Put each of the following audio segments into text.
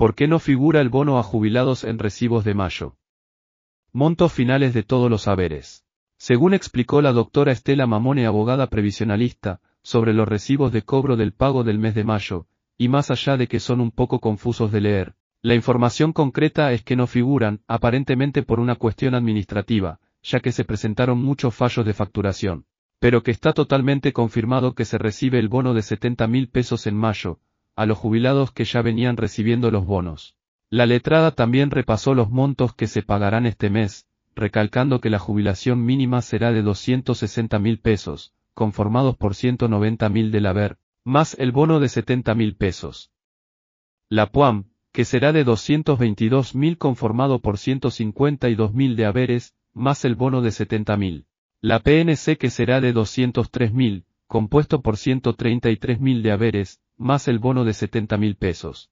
¿Por qué no figura el bono a jubilados en recibos de mayo? Montos finales de todos los haberes. Según explicó la doctora Estela Mamone, abogada previsionalista, sobre los recibos de cobro del pago del mes de mayo, y más allá de que son un poco confusos de leer, la información concreta es que no figuran, aparentemente por una cuestión administrativa, ya que se presentaron muchos fallos de facturación, pero que está totalmente confirmado que se recibe el bono de 70 mil pesos en mayo, a los jubilados que ya venían recibiendo los bonos. La letrada también repasó los montos que se pagarán este mes, recalcando que la jubilación mínima será de 260 mil pesos, conformados por 190 mil del haber, más el bono de 70 mil pesos. La PUAM, que será de 222 mil conformado por 152 mil de haberes, más el bono de 70 mil. La PNC que será de 203 mil, compuesto por 133 mil de haberes, más el bono de 70 mil pesos.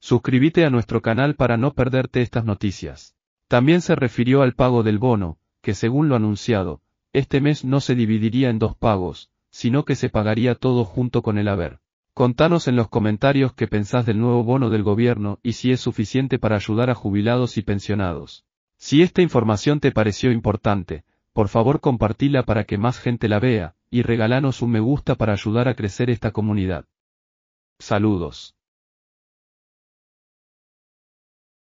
Suscríbete a nuestro canal para no perderte estas noticias. También se refirió al pago del bono, que según lo anunciado, este mes no se dividiría en dos pagos, sino que se pagaría todo junto con el haber. Contanos en los comentarios qué pensás del nuevo bono del gobierno y si es suficiente para ayudar a jubilados y pensionados. Si esta información te pareció importante, por favor compartila para que más gente la vea, y regalanos un me gusta para ayudar a crecer esta comunidad. Saludos.